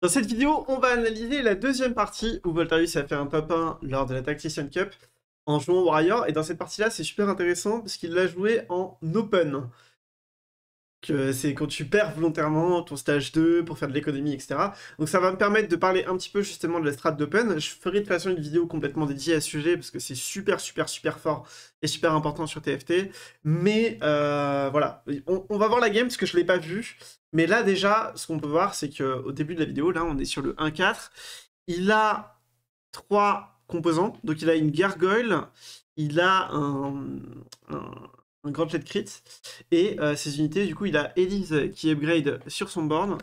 Dans cette vidéo, on va analyser la deuxième partie où Voltarius a fait un top 1 lors de la Tactician Cup en jouant Warrior. Et dans cette partie-là, c'est super intéressant parce qu'il l'a joué en Open que c'est quand tu perds volontairement ton stage 2 pour faire de l'économie, etc. Donc ça va me permettre de parler un petit peu justement de la strat d'open. Je ferai de toute façon une vidéo complètement dédiée à ce sujet parce que c'est super, super, super fort et super important sur TFT. Mais euh, voilà, on, va voir la game parce que je ne l'ai pas vue. Mais là déjà, ce qu'on peut voir, c'est qu'au début de la vidéo, là on est sur le 1-4, il a trois composants. Donc il a une gargoyle, il a un un grand jet crit. Et euh, ses unités, du coup, il a Elise qui upgrade sur son board.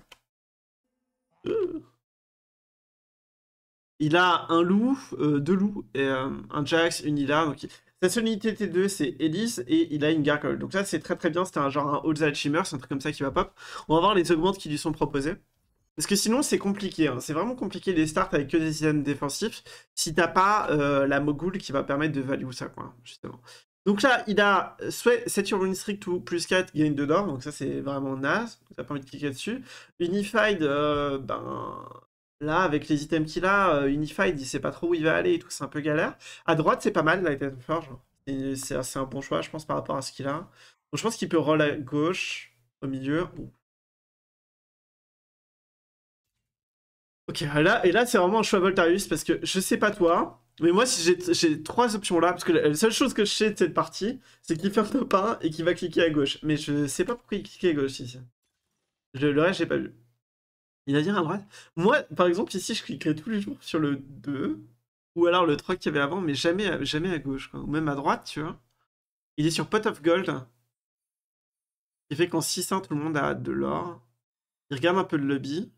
Il a un loup, euh, deux loups, et, euh, un Jax, une Ila. Donc, Sa seule unité T2, c'est Elise, et il a une Gargoyle. Donc ça, c'est très très bien, c'était un genre un Alzheimer, c'est un truc comme ça qui va pop. On va voir les augmentes qui lui sont proposées. Parce que sinon, c'est compliqué. Hein. C'est vraiment compliqué les starts avec que des items défensifs si t'as pas la mogul qui va permettre de value ça, quoi, justement. Donc là, il a 7 sur Strict ou plus 4 gain de d'or, donc ça c'est vraiment naze, n'a pas envie de cliquer dessus. Unified, euh, ben là avec les items qu'il a, euh, Unified il sait pas trop où il va aller et tout, c'est un peu galère. À droite c'est pas mal l'Item Forge, hein. c'est un bon choix je pense par rapport à ce qu'il a. Donc je pense qu'il peut roll à gauche, au milieu. Ok, là, et là c'est vraiment un choix Voltarius parce que je sais pas toi, mais moi, si j'ai trois options là, parce que la, seule chose que je sais de cette partie, c'est qu'il ferme pas et qu'il va cliquer à gauche. Mais je sais pas pourquoi il clique à gauche ici. le reste, j'ai pas vu. Il a rien à droite. Moi, par exemple, ici, je cliquerai tous les jours sur le 2, ou alors le 3 qu'il y avait avant, mais jamais, jamais à gauche, quoi. ou même à droite, tu vois. Il est sur Pot of Gold, Il fait qu'en 6-1, tout le monde a de l'or. Il regarde un peu le lobby.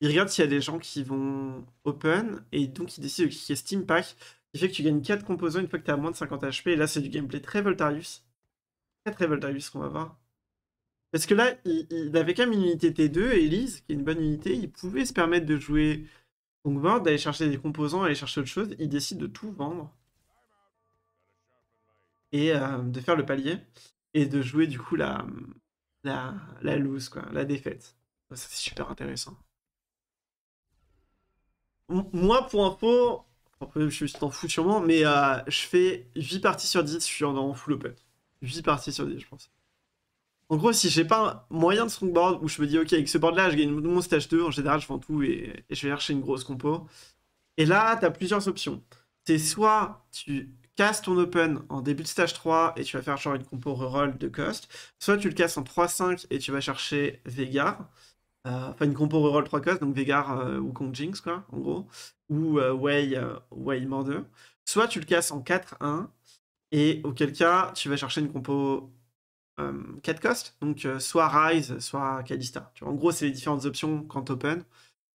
Il regarde s'il y a des gens qui vont open et donc il décide de cliquer Steam Pack, qui fait que tu gagnes 4 composants une fois que tu as moins de 50 HP. Et là, c'est du gameplay très Voltarius. Très très Voltarius qu'on va voir. Parce que là, il, avait quand même une unité T2, Elise, qui est une bonne unité, il pouvait se permettre de jouer Longboard, d'aller chercher des composants, aller chercher autre chose, il décide de tout vendre. Et euh, de faire le palier. Et de jouer du coup la, la, la quoi, la défaite. Ça c'est super intéressant moi, pour info, je suis t'en fous sûrement, mais euh, je fais 8 parties sur 10, je suis en full open. 8 parties sur 10, je pense. En gros, si j'ai pas un moyen de strongboard où je me dis, ok, avec ce board-là, je gagne mon stage 2, en général, je vends tout et, je vais chercher une grosse compo. Et là, tu as plusieurs options. C'est soit tu casses ton open en début de stage 3 et tu vas faire genre une compo reroll de cost, soit tu le casses en 3-5 et tu vas chercher Vega. Euh, enfin, une compo reroll 3 cost, donc Vegar euh, ou Kong Jinx, quoi, en gros. Ou Way, euh, Way Soit tu le casses en 4-1, et auquel cas, tu vas chercher une compo 4 cost, donc soit Rise, soit Kalista. en gros, c'est les différentes options quand open.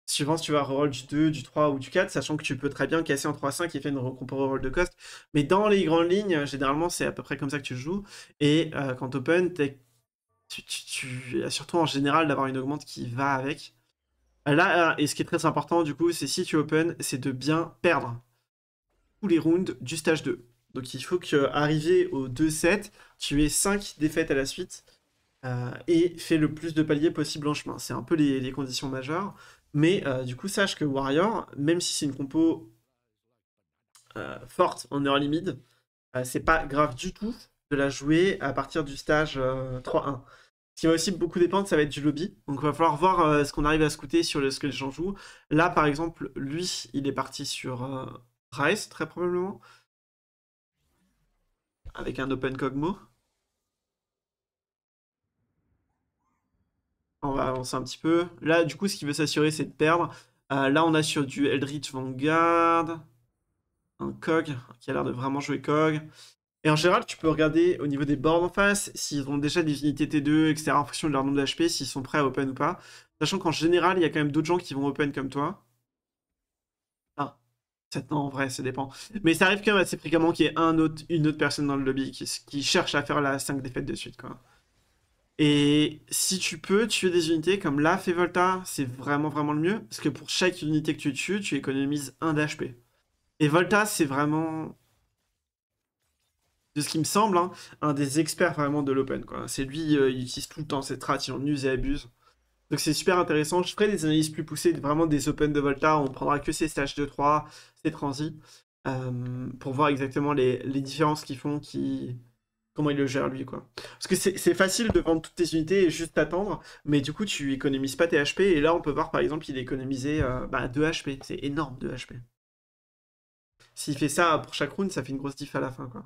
Suivant si tu vas reroll du 2, du 3 ou du 4, sachant que tu peux très bien casser en 3-5 et faire une compo reroll de cost. Mais dans les grandes lignes, généralement, c'est à peu près comme ça que tu joues. Et quand open, t'es tu, surtout en général d'avoir une augmente qui va avec. Euh, là, euh, et ce qui est très important du coup, c'est si tu open, c'est de bien perdre tous les rounds du stage 2. Donc il faut que au 2-7, tu aies 5 défaites à la suite euh, et fais le plus de paliers possible en chemin. C'est un peu les, conditions majeures. Mais du coup, sache que Warrior, même si c'est une compo forte en early mid, c'est pas grave du tout de la jouer à partir du stage 3-1. Euh, ce qui va aussi beaucoup dépendre, ça va être du lobby. Donc, il va falloir voir euh, ce qu'on arrive à scouter sur le, ce que les gens jouent. Là, par exemple, lui, il est parti sur Price euh, très probablement. Avec un Open Cogmo. On va avancer un petit peu. Là, du coup, ce qu'il veut s'assurer, c'est de perdre. là, on a sur du Eldritch Vanguard. Un Cog, qui a l'air de vraiment jouer Cog. Et en général, tu peux regarder au niveau des boards en face, s'ils ont déjà des unités T2, etc., en fonction de leur nombre d'HP, s'ils sont prêts à open ou pas. Sachant qu'en général, il y a quand même d'autres gens qui vont open comme toi. Ah, non, en vrai, ça dépend. Mais ça arrive quand même assez fréquemment qu'il y ait un autre, une autre personne dans le lobby qui, cherche à faire la 5 défaites de suite, quoi. Et si tu peux tuer des unités comme la Volta, c'est vraiment vraiment le mieux, parce que pour chaque unité que tu tues, tu économises 1 d'HP. Et Volta, c'est vraiment de ce qui me semble, hein, un des experts vraiment de l'open. C'est lui, euh, il utilise tout le temps cette strat, il en use et abuse. Donc c'est super intéressant. Je ferai des analyses plus poussées, vraiment des open de Volta. On prendra que ses stages 2-3, ses transits, euh, pour voir exactement les, les différences qu'ils font, qui, comment il le gère lui. quoi. Parce que c'est facile de vendre toutes tes unités et juste t'attendre, mais du coup tu économises pas tes HP. Et là on peut voir par exemple qu'il a économisé 2 euh, bah, HP. C'est énorme 2 HP. S'il fait ça pour chaque round, ça fait une grosse diff à la fin. quoi.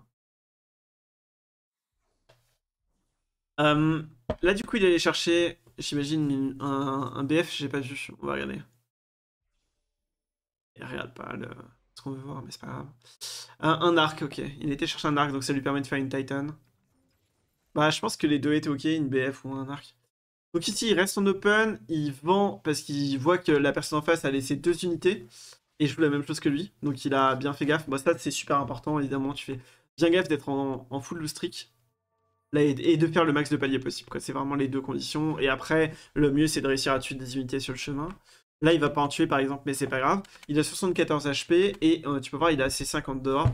Euh, là, du coup, il allé chercher, j'imagine, un, BF, j'ai pas vu. On va regarder. Il regarde pas ce qu'on veut voir, mais c'est pas grave. Un, arc, ok. Il était chercher un arc, donc ça lui permet de faire une Titan. Bah, je pense que les deux étaient ok, une BF ou un arc. Donc ici, il reste en open, il vend parce qu'il voit que la personne en face a laissé deux unités et joue la même chose que lui. Donc il a bien fait gaffe. Bon, bah, ça, c'est super important, évidemment. Tu fais bien gaffe d'être en, en full loose et, de faire le max de paliers possible. C'est vraiment les deux conditions. Et après, le mieux, c'est de réussir à tuer des unités sur le chemin. Là, il va pas en tuer, par exemple, mais c'est pas grave. Il a 74 HP et euh, tu peux voir, il a ses 50 dehors.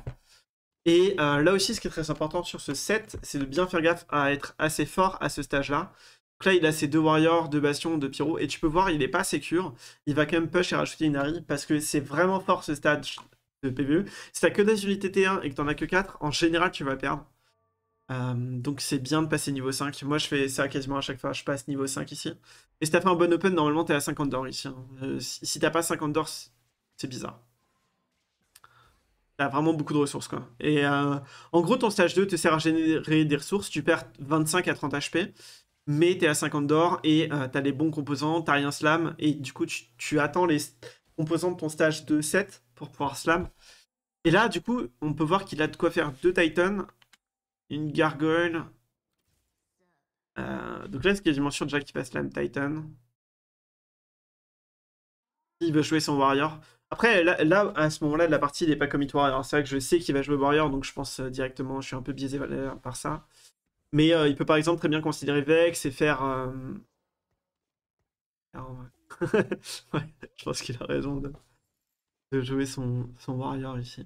Et euh, là aussi, ce qui est très important sur ce set, c'est de bien faire gaffe à être assez fort à ce stage-là. Donc là, il a ses deux warriors, deux bastions, deux pyro, et tu peux voir, il n'est pas sécure. Il va quand même push et rajouter une Harry, parce que c'est vraiment fort ce stage de PvE. Si t'as que des unités T1 et que t'en as que 4, en général, tu vas perdre. Euh, donc c'est bien de passer niveau 5. Moi je fais ça quasiment à chaque fois, je passe niveau 5 ici. Et si t'as fait un bon open, normalement t'es à 50 d'or ici. Hein. Euh, si, t'as pas 50 d'or, c'est bizarre. T'as vraiment beaucoup de ressources quoi. Et euh, en gros ton stage 2 te sert à générer des ressources, tu perds 25 à 30 HP, mais t'es à 50 d'or et t'as les bons composants, t'as rien slam, et du coup tu, attends les composants de ton stage 2-7 pour pouvoir slam. Et là, du coup, on peut voir qu'il a de quoi faire deux Titans, une gargoyle. Euh, donc là, ce c'est quasiment sûr déjà qui passe l'âme Titan. Il veut jouer son Warrior. Après, là, à ce moment-là de la partie, n'est pas commit Warrior. C'est vrai que je sais qu'il va jouer Warrior, donc je pense euh, directement, je suis un peu biaisé euh, par ça. Mais il peut par exemple très bien considérer Vex et faire... Ah, je pense qu'il a raison de, jouer son, son Warrior ici.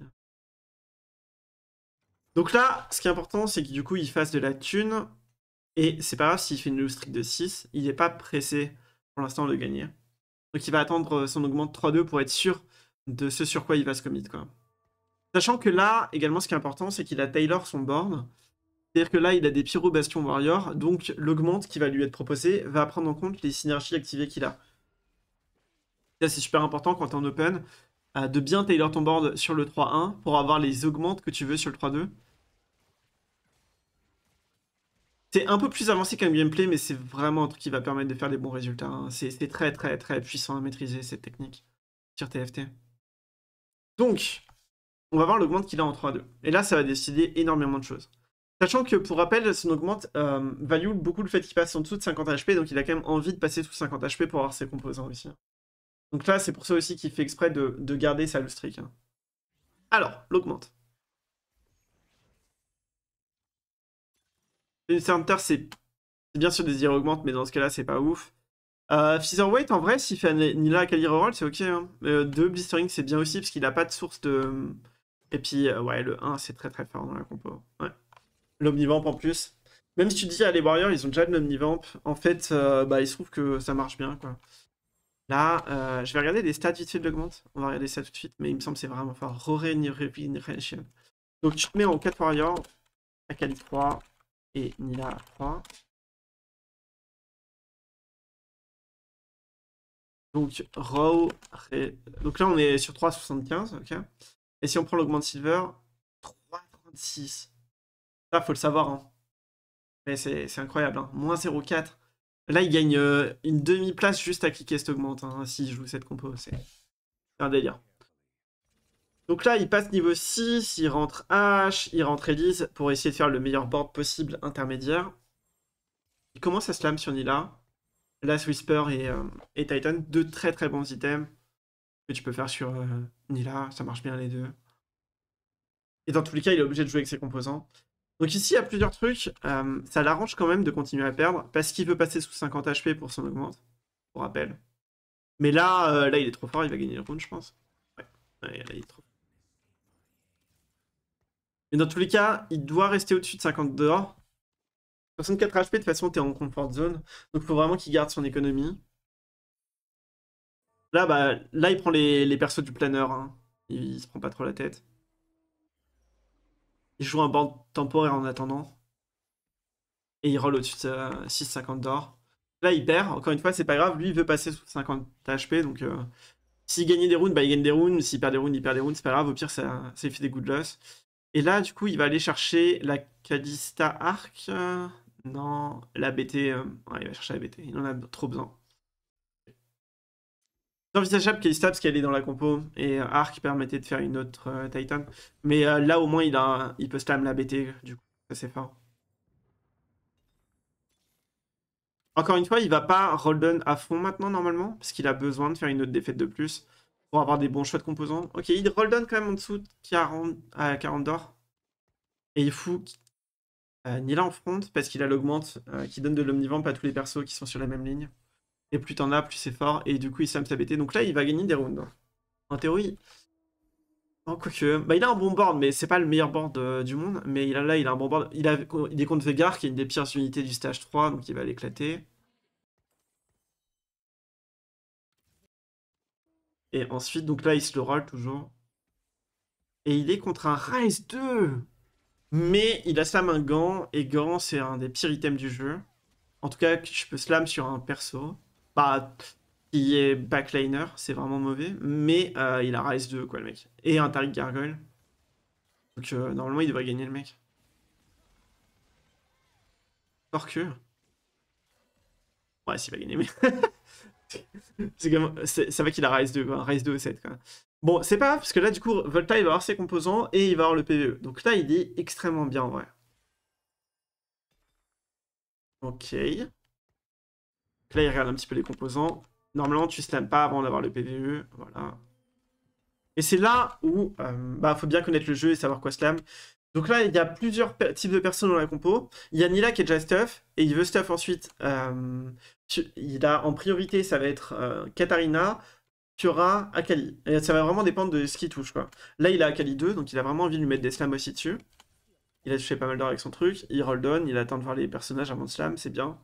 Donc là, ce qui est important, c'est que du coup, il fasse de la thune. Et c'est pas grave s'il fait une loose streak de 6, il n'est pas pressé pour l'instant de gagner. Donc il va attendre euh, son augmente 3-2 pour être sûr de ce sur quoi il va se commit. Quoi. Sachant que là, également, ce qui est important, c'est qu'il a Taylor son board. C'est-à-dire que là, il a des Pyro Bastion Warrior, donc l'augmente qui va lui être proposé va prendre en compte les synergies activées qu'il a. Ça, c'est super important quand tu es en open, euh, de bien tailor ton board sur le 3-1 pour avoir les augmentes que tu veux sur le 3-2. C'est un peu plus avancé qu'un gameplay, mais c'est vraiment un truc qui va permettre de faire des bons résultats. Hein. C'est très très très puissant à maîtriser cette technique sur TFT. Donc, on va voir l'augmente qu'il a en 3-2. Et là, ça va décider énormément de choses. Sachant que, pour rappel, son augmente euh, value beaucoup le fait qu'il passe en dessous de 50 HP, donc il a quand même envie de passer sous 50 HP pour avoir ses composants aussi. Hein. Donc là, c'est pour ça aussi qu'il fait exprès de, garder sa loot hein. Alors, l'augmente. Une Center c'est bien sûr des augmente, mais dans ce cas-là, c'est pas ouf. Euh, Featherweight, en vrai, s'il fait Nila Kali Roll, c'est ok. Hein. Euh, deux Blistering, c'est bien aussi, parce qu'il a pas de source de. Et puis, euh, ouais, le 1, c'est très très fort dans la compo. Ouais. L'Omnivamp en plus. Même si tu dis, à les Warriors, ils ont déjà de l'Omnivamp, en fait, euh, bah, il se trouve que ça marche bien, quoi. Là, je vais regarder les stats vite fait de l'augmente. On va regarder ça tout de suite, mais il me semble que c'est vraiment fort. Donc, tu mets en 4 Warriors, à Kali 3, et la 3. Donc, row, donc là on est sur 3,75, ok Et si on prend l'augment de silver, 3,36. Ça, faut le savoir, hein. Mais c'est incroyable, hein. Moins 0,4. Là, il gagne euh, une demi-place juste à cliquer cet augmente hein, si je joue cette compo. C'est un délire. Donc là, il passe niveau 6, il rentre H, il rentre Elise pour essayer de faire le meilleur board possible intermédiaire. Il commence à slam sur Nila. Last Whisper et, euh, Titan, deux très très bons items que tu peux faire sur euh, Nila, ça marche bien les deux. Et dans tous les cas, il est obligé de jouer avec ses composants. Donc ici, il y a plusieurs trucs. Euh, ça l'arrange quand même de continuer à perdre parce qu'il veut passer sous 50 HP pour son augmente, pour rappel. Mais là, là, il est trop fort, il va gagner le round, je pense. Ouais, il est trop mais dans tous les cas, il doit rester au-dessus de 50 d'or. 64 HP, de toute façon, t'es en comfort zone. Donc, il faut vraiment qu'il garde son économie. Là, bah, là il prend les, persos du planeur. Hein. Il, se prend pas trop la tête. Il joue un board temporaire en attendant. Et il roll au-dessus de 6,50 euh, d'or. Là, il perd. Encore une fois, c'est pas grave. Lui, il veut passer sous 50 HP. Donc, euh, s'il gagne des rounds, bah, il gagne des rounds. S'il perd des rounds, il perd des rounds. C'est pas grave. Au pire, ça, ça fait des good loss. Et là, du coup, il va aller chercher la Cadista Arc. Non, la BT. Euh, il va chercher la BT. Il en a trop besoin. C'est envisageable Cadista parce qu'elle est dans la compo. Et euh, Arc permettait de faire une autre euh, Titan. Mais là, au moins, il, a, il peut slam la BT. Du coup, ça c'est fort. Encore une fois, il va pas Rolden à fond maintenant, normalement. Parce qu'il a besoin de faire une autre défaite de plus avoir des bons choix de composants. Ok, il down quand même en dessous de 40, à 40 d'or. Et il fout ni euh, Nila en front parce qu'il a l'augmente euh, qui donne de l'omnivamp à tous les persos qui sont sur la même ligne. Et plus t'en as, plus c'est fort. Et du coup, il s'aime s'abêter Donc là, il va gagner des rounds. En théorie. Oh, quoique. Bah, il a un bon board, mais c'est pas le meilleur board euh, du monde. Mais il a, là, il a un bon board. Il, a, des comptes contre Vegar, qui est une des pires unités du stage 3, donc il va l'éclater. Et ensuite, donc là, il se le roll toujours. Et il est contre un Rise 2 Mais il a slam un gant, et gant, c'est un des pires items du jeu. En tout cas, tu peux slam sur un perso. Pas bah, qui est backliner, c'est vraiment mauvais. Mais euh, il a Rise 2, quoi, le mec. Et un Taric Gargoyle. Donc, euh, normalement, il devrait gagner, le mec. Or Ouais, s'il va gagner, mais... c'est vrai qu'il a Rise 2, Rise 2 et 7, Bon, c'est pas grave, parce que là, du coup, Volta, il va avoir ses composants et il va avoir le PVE. Donc là, il est extrêmement bien, en vrai. Ok. Là, il regarde un petit peu les composants. Normalement, tu slams pas avant d'avoir le PVE. Voilà. Et c'est là où il euh, bah, faut bien connaître le jeu et savoir quoi slam. Donc là, il y a plusieurs types de personnes dans la compo. Il y a Nila qui est déjà stuff, et il veut stuff ensuite. Euh, il a en priorité, ça va être euh, Katarina, Fiora, Akali. ça va vraiment dépendre de ce qu'il touche. Quoi. Là, il a Akali 2, donc il a vraiment envie de lui mettre des slams aussi dessus. Il a fait pas mal d'or avec son truc. Il roll down, il attend de voir les personnages avant de slam, c'est bien.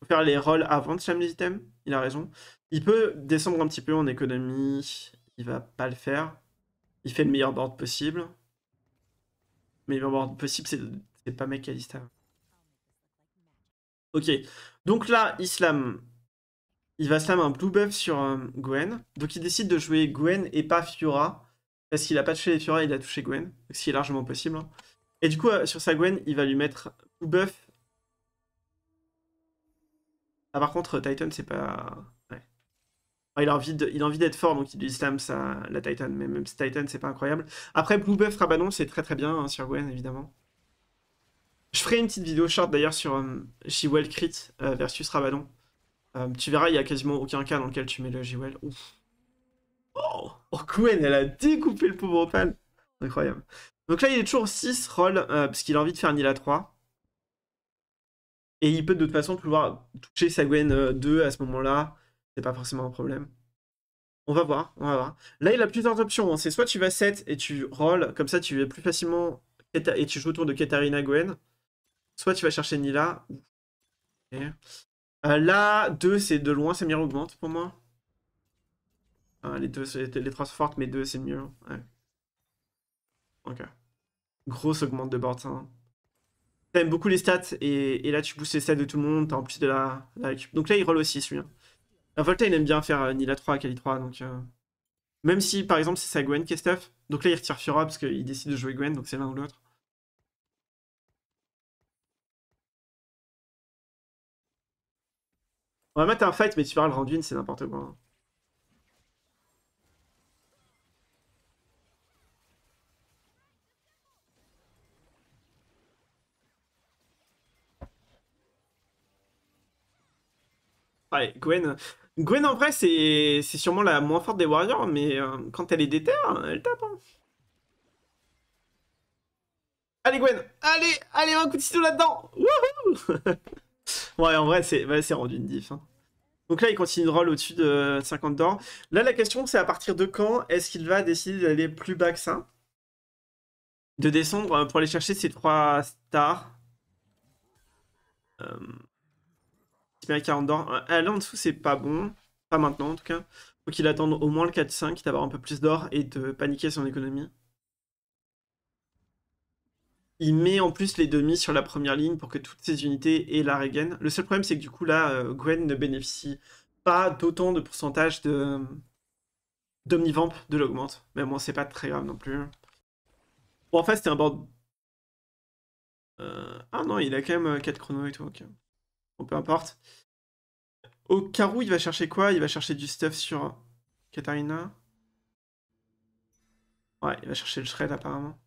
Faut faire les rolls avant de slam les items, il a raison. Il peut descendre un petit peu en économie, il va pas le faire. Il fait le meilleur board possible. Mais il va voir possible, c'est pas mec à l'Ista. Ok. Donc là, Islam, il va slam un blue buff sur euh, Gwen. Donc il décide de jouer Gwen et pas Fiora. Parce qu'il a pas touché les Fiora, il a touché Gwen. ce qui est largement possible. Hein. Et du coup, euh, sur sa Gwen, il va lui mettre blue buff. Ah, par contre, Titan, c'est pas il a envie d'être fort, donc il slam sa, la Titan, mais même si Titan, c'est pas incroyable. Après, Blue Buff Rabanon, c'est très très bien hein, sur Gwen, évidemment. Je ferai une petite vidéo short d'ailleurs sur um, euh, well Crit euh, versus Rabanon. Euh, tu verras, il y a quasiment aucun cas dans lequel tu mets le Jewel. Ouf. Oh, oh Gwen, elle a découpé le pauvre Opal. Incroyable. Donc là, il est toujours 6 roll, parce qu'il a envie de faire Nila 3. Et il peut de toute façon pouvoir toucher sa Gwen 2 à ce moment-là c'est pas forcément un problème. On va voir, on va voir. Là, il a plusieurs options. Hein. C'est soit tu vas 7 et tu rolls, comme ça tu vas plus facilement et tu joues autour de Katarina Gwen. Soit tu vas chercher Nila. Euh, là, 2, c'est de loin, c'est mieux augmente pour moi. Euh, les deux, les trois sont fortes, mais 2, c'est mieux. Hein. Ok. Grosse augmente de board. Hein. T'aimes beaucoup les stats, et, là, tu boostes les stats de tout le monde, t'as en plus de la, la Donc là, il roll aussi, celui-là. La Volta, il aime bien faire euh, Nila 3, Kali 3, donc... Euh, même si, par exemple, c'est sa Gwen qui est stuff, donc là, il retire Fiora parce qu'il décide de jouer Gwen, donc c'est l'un ou l'autre. On va mettre un fight, mais tu parles Randuin, c'est n'importe quoi. Hein. Allez, Gwen. Gwen en vrai c'est sûrement la moins forte des Warriors, mais euh, quand elle est déter, elle tape. Hein. Allez Gwen, allez, allez un coup de ciseau là-dedans. ouais en vrai c'est rendu une diff. Hein. Donc là il continue de roll au-dessus de 50 d'or. Là la question c'est à partir de quand est-ce qu'il va décider d'aller plus bas que ça De descendre pour aller chercher ses trois stars. Euh, 40 d'or. Aller en dessous, c'est pas bon. Pas maintenant, en tout cas. Faut qu'il attende au moins le 4-5, d'avoir un peu plus d'or et de paniquer son économie. Il met en plus les demi sur la première ligne pour que toutes ses unités aient la regen. Le seul problème, c'est que du coup, là, euh, Gwen ne bénéficie pas d'autant de pourcentage de euh, d'Omnivamp de l'augmente. Mais bon, c'est pas très grave non plus. Bon, en fait, c'était un board... Euh, ah non, il a quand même 4 chronos et tout, ok peu importe. Au Karou, il va chercher quoi Il va chercher du stuff sur Katarina. Ouais, il va chercher le shred apparemment.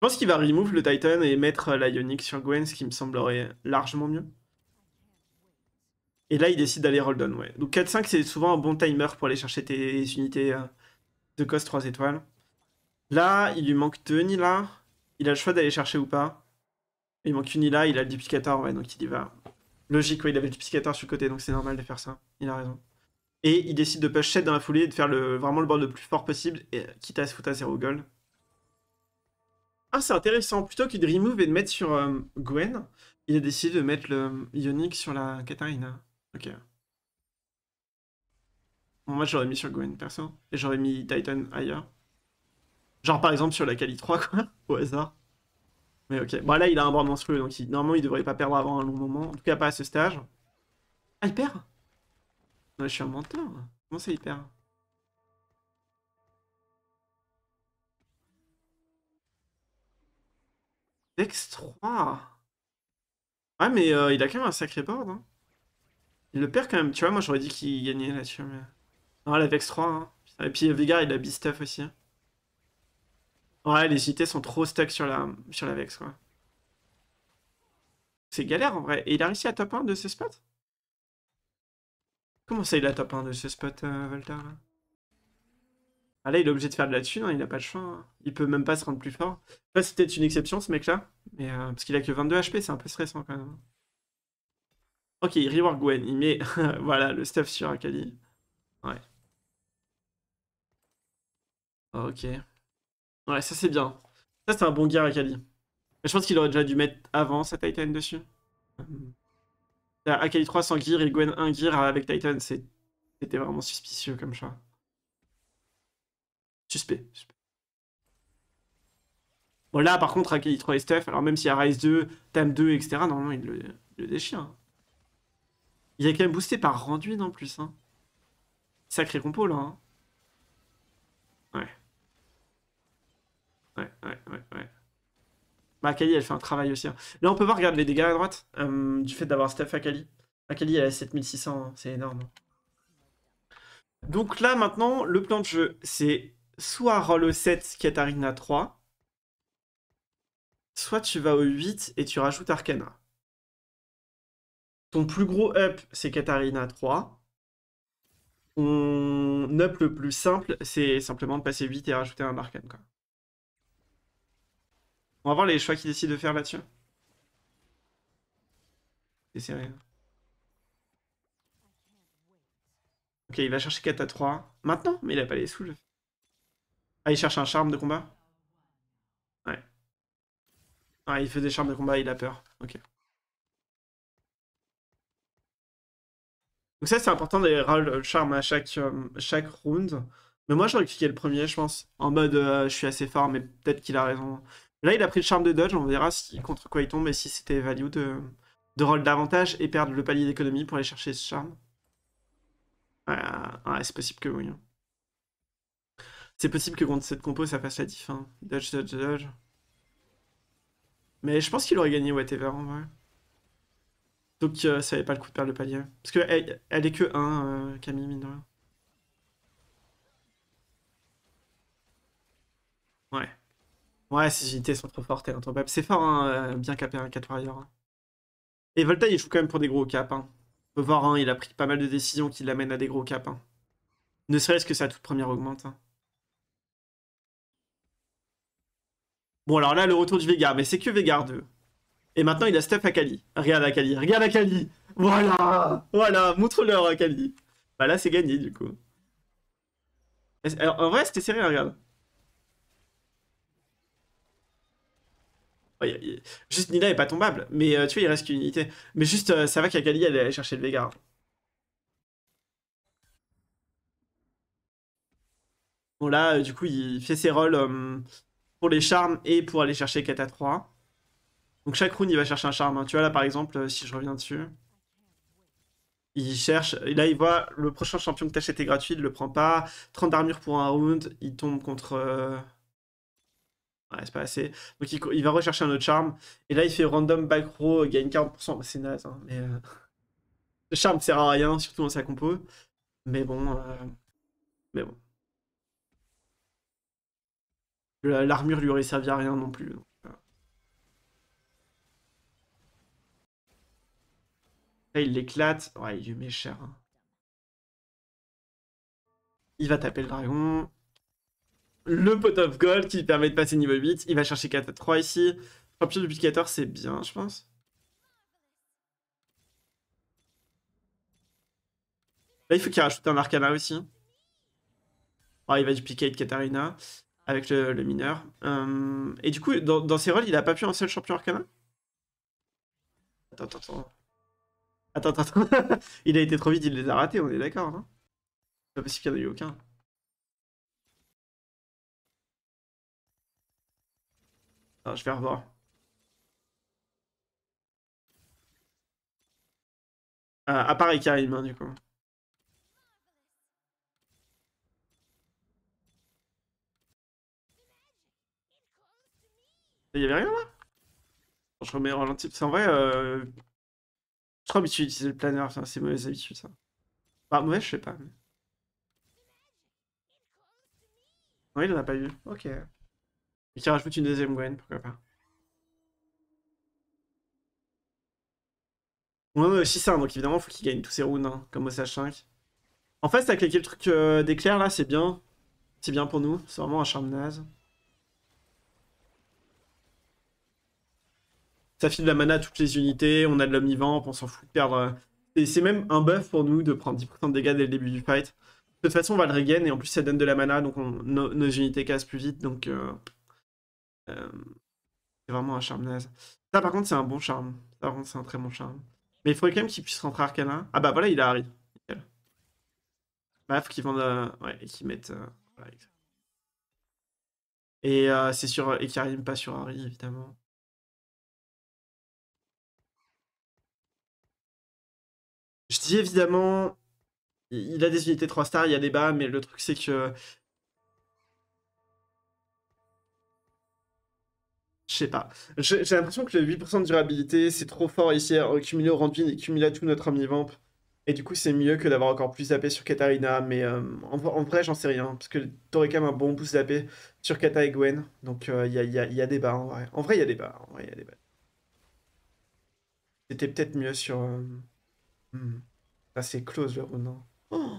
Je pense qu'il va remove le Titan et mettre euh, la Ionic sur Gwen, ce qui me semblerait largement mieux. Et là, il décide d'aller Rolldon, ouais. Donc 4-5, c'est souvent un bon timer pour aller chercher tes unités euh, de cost 3 étoiles. Là, il lui manque 2 là. Il a le choix d'aller chercher ou pas. Il manque une Ila, il a le duplicateur, ouais, donc il y va. Logique, ouais, il avait le duplicateur sur le côté, donc c'est normal de faire ça. Il a raison. Et il décide de push 7 dans la foulée et de faire le, vraiment le board le plus fort possible, et, quitte à se foutre à 0 goal. Ah, c'est intéressant. Plutôt qu'il de remove et de mettre sur euh, Gwen, il a décidé de mettre le Ionic euh, sur la Katarina. Ok. moi, j'aurais mis sur Gwen, personne Et j'aurais mis Titan ailleurs. Genre, par exemple, sur la Kali 3, quoi, au hasard. Mais ok. Bon, bah, là, il a un board monstrueux, donc normalement, il devrait pas perdre avant un long moment. En tout cas, pas à ce stage. Ah, il perd Non, je suis un menteur. Comment ça, il perd Vex 3 Ouais, mais euh, il a quand même un sacré board. Hein. Il le perd quand même. Tu vois, moi, j'aurais dit qu'il gagnait là-dessus. Mais... Non, la Vex 3. Hein. Et puis, Vega, il a b aussi. Hein. Ouais, les cités sont trop stuck sur la, sur la Vex, quoi. C'est galère, en vrai. Et il a réussi à top 1 de ce spot Comment ça, il a top 1 de ce spot, euh, Voltaire ah, là il est obligé de faire de la thune, hein, il n'a pas le choix. Hein. Il peut même pas se rendre plus fort. Pas c'était une exception, ce mec-là. Mais euh, parce qu'il a que 22 HP, c'est un peu stressant quand même. Ok, il rework Gwen. Il met voilà, le stuff sur Akali. Ouais. Ok. Ouais, ça c'est bien. Ça c'est un bon gear Akali. je pense qu'il aurait déjà dû mettre avant sa Titan dessus. Euh, Akali 3 sans gear et Gwen 1 gear avec Titan, c'était vraiment suspicieux comme ça Suspect. Bon là par contre Akali 3 est stuff, alors même s'il y a Rise 2, Tam 2, etc, normalement il le, le déchire. Hein. Il est quand même boosté par Randuin en plus. Hein. Sacré compo là. Hein. ouais, ouais, ouais, bah, elle fait un travail aussi. Hein. Là, on peut voir, regarde les dégâts à droite, euh, du fait d'avoir Steph Akali. Akali, elle a 7600, hein. c'est énorme. Hein. Donc là, maintenant, le plan de jeu, c'est soit roll 7, Katarina 3, soit tu vas au 8 et tu rajoutes Arcana. Ton plus gros up, c'est Katarina 3. Ton up le plus simple, c'est simplement de passer 8 et rajouter un Arkana Quoi. On va voir les choix qu'il décide de faire là-dessus. C'est serré. Ok, il va chercher 4 à 3. Maintenant Mais il a pas les sous, Ah, il cherche un charme de combat Ouais. Ah, il fait des charmes de combat, il a peur. Ok. Donc ça, c'est important d'avoir le euh, charme à chaque, euh, chaque round. Mais moi, j'aurais cliqué le premier, je pense. En mode, euh, je suis assez fort, mais peut-être qu'il a raison. Là, il a pris le charme de dodge, on verra si, contre quoi il tombe et si c'était value de, de roll davantage et perdre le palier d'économie pour aller chercher ce charme. Ouais, c'est possible que oui. Hein. C'est possible que contre cette compo, ça fasse la diff. Hein. Dodge, dodge, dodge. Mais je pense qu'il aurait gagné whatever en vrai. Donc euh, ça n'avait pas le coup de perdre le palier. Parce que elle, est que 1, euh, Camille, mine de Ouais. Ouais, ces unités sont trop fortes et C'est fort, hein, euh, bien capé un 4 warrior. Et Volta, il joue quand même pour des gros caps. On hein. peut voir, hein, il a pris pas mal de décisions qui l'amènent à des gros caps. Ne serait-ce que sa toute première augmente. Bon, alors là, le retour du Vega, mais c'est que Vega 2. Et maintenant, il a Steph Akali. Regarde Akali, regarde Akali Voilà Voilà, montre-leur Akali Bah là, c'est gagné, du coup. en vrai, c'était serré, regarde. Juste Nina est pas tombable, mais euh, tu vois, il reste qu'une unité. Mais juste, ça euh, va qu'Akali, elle est chercher le Vega. Bon, là, euh, du coup, il fait ses rôles pour les charmes et pour aller chercher Kata 3. Donc, chaque round, il va chercher un charme. Hein. Tu vois, là, par exemple, si je reviens dessus, il cherche. là, il voit le prochain champion que t'achètes est gratuit, il le prend pas. 30 d'armure pour un round, il tombe contre. Ouais, c'est pas assez. Donc il, va rechercher un autre charme. Et là, il fait random back row, euh, gagne 40%. Bah, c'est naze, hein, mais. Euh, le charme sert à rien, surtout dans sa compo. Mais bon. Euh, mais bon. L'armure lui aurait servi à rien non plus. Là, il l'éclate. Ouais, il lui met cher. Il va taper le dragon le pot of gold qui permet de passer niveau 8. Il va chercher 4 3 ici. Champion duplicateur, c'est bien, je pense. Là, il faut qu'il rajoute un Arcana aussi. Oh, il va dupliquer Katarina avec le, mineur. Euh, et du coup, dans, ses rôles, il a pas pu un seul champion Arcana Attends, attends, attends. Attends, attends, il a été trop vite, il les a ratés, on est d'accord. Hein c'est pas possible qu'il n'y en ait eu aucun. Ah, je vais revoir. Ah, à part Karim, hein, du coup. Il y avait rien là Je remets en ralenti. C'est en vrai, euh, je suis trop habitué d'utiliser le planeur, c'est mauvaise habitude ça. Bah, mauvais, je sais pas. Mais... Non, il en a pas eu. Ok qui rajoute une deuxième Gwen, pourquoi pas. On en a aussi ça, donc évidemment, il faut qu'il gagne tous ses rounds, hein, comme au SH5. En fait, t'as cliqué le truc euh, d'éclair, là, c'est bien. C'est bien pour nous, c'est vraiment un charme naze. Ça file de la mana à toutes les unités, on a de vivant, on s'en fout de perdre. Euh, c'est même un buff pour nous de prendre 10% de dégâts dès le début du fight. De toute façon, on va le regain et en plus, ça donne de la mana, donc nos unités cassent plus vite, donc... Euh, euh, c'est vraiment un charme naze. Ça, par contre, c'est un bon charme. Ça, par contre, c'est un très bon charme. Mais il faudrait quand même qu'il puisse rentrer Arcana. Ah bah voilà, il a Harry. Nickel. qui bah, qu'il vende. Euh, ouais, et qu'il mette. Euh, et c'est sur. Et qu'il arrive pas sur Harry, évidemment. Je dis évidemment. Il a des unités 3 stars, il y a des bas, mais le truc c'est que Je sais pas. J'ai l'impression que le 8% de durabilité, c'est trop fort ici, euh, cumulé au rendu et cumulé à tout notre omnivamp. Et du coup, c'est mieux que d'avoir encore plus d'AP sur Katarina. Mais euh, en, vrai, j'en sais rien. Parce que t'aurais quand même un bon boost d'AP sur Kata et Gwen. Donc euh, il y, a, des a, en vrai. En vrai, il y a des En il y a C'était peut-être mieux sur. Euh... Hmm. Ah, c'est close le round. non hein. oh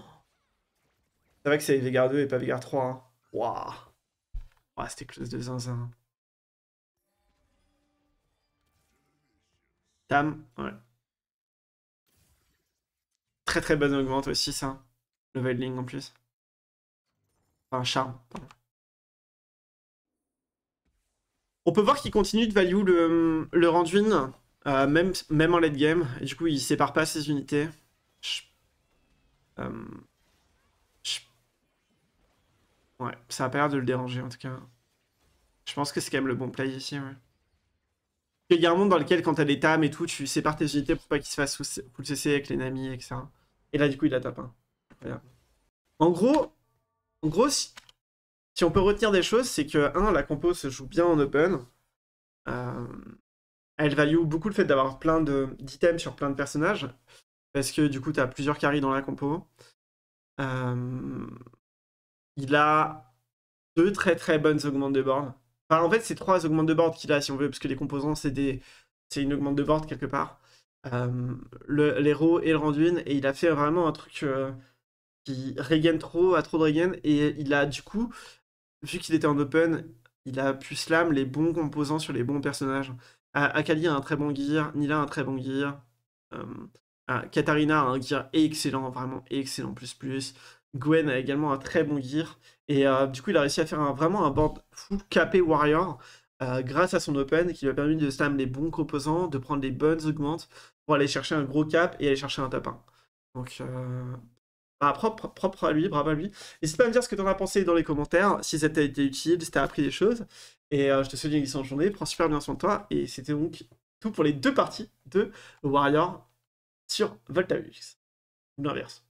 c'est vrai que c'est Vegar 2 et pas Vegar 3. Hein. Waouh! c'était close de zinzin. Tam, ouais. Très très bonne augmente aussi ça. Leveling en plus. Enfin, charme, On peut voir qu'il continue de value le, le euh, même, même en late game. Et du coup, il sépare pas ses unités. Euh, ouais, ça a pas l'air de le déranger en tout cas. Je pense que c'est quand même le bon play ici, ouais. Il y a un monde dans lequel, quand elle est tam et tout, tu sépares tes unités pour pas qu'il se fasse full CC avec les nami etc. Et là, du coup, il la tape. 1. Hein. En gros, si, on peut retenir des choses, c'est que, 1, la compo se joue bien en open. Euh, elle value beaucoup le fait d'avoir plein d'items sur plein de personnages. Parce que, du coup, t'as plusieurs carries dans la compo. Euh, il a deux très très bonnes augmentes de borne en fait, c'est trois augmentes de board qu'il a, si on veut, parce que les composants, c'est des... c'est une augmente de board quelque part. Euh, L'héros et le Randuin, et il a fait vraiment un truc euh, qui regain trop, a trop de regain, et il a du coup, vu qu'il était en open, il a pu slam les bons composants sur les bons personnages. Euh, Akali a un très bon gear, Nila a un très bon gear, Katarina a un gear excellent, vraiment excellent, plus plus. Gwen a également un très bon gear. Et euh, du coup, il a réussi à faire vraiment un board full capé Warrior euh, grâce à son open qui lui a permis de slam les bons composants, de prendre les bonnes augmentes pour aller chercher un gros cap et aller chercher un top 1. Donc, euh, bah, propre, propre à lui, bravo à lui. N'hésite pas à me dire ce que t'en as pensé dans les commentaires, si ça t'a été utile, si t'as appris des choses. Et je te souhaite une excellente journée, prends super bien soin de toi. Et c'était donc tout pour les deux parties de Warrior sur Voltavix. l'inverse.